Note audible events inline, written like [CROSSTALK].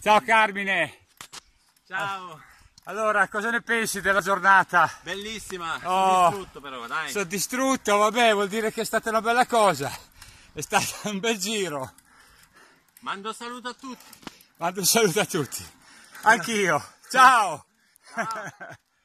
Ciao Carmine! Ciao! Allora, cosa ne pensi della giornata? Bellissima, oh, distrutto però, dai! Sono distrutto, vabbè, vuol dire che è stata una bella cosa! È stato [LAUGHS] un bel giro! Mando un saluto a tutti! Mando un saluto a tutti! Anch'io! Ciao! Ciao.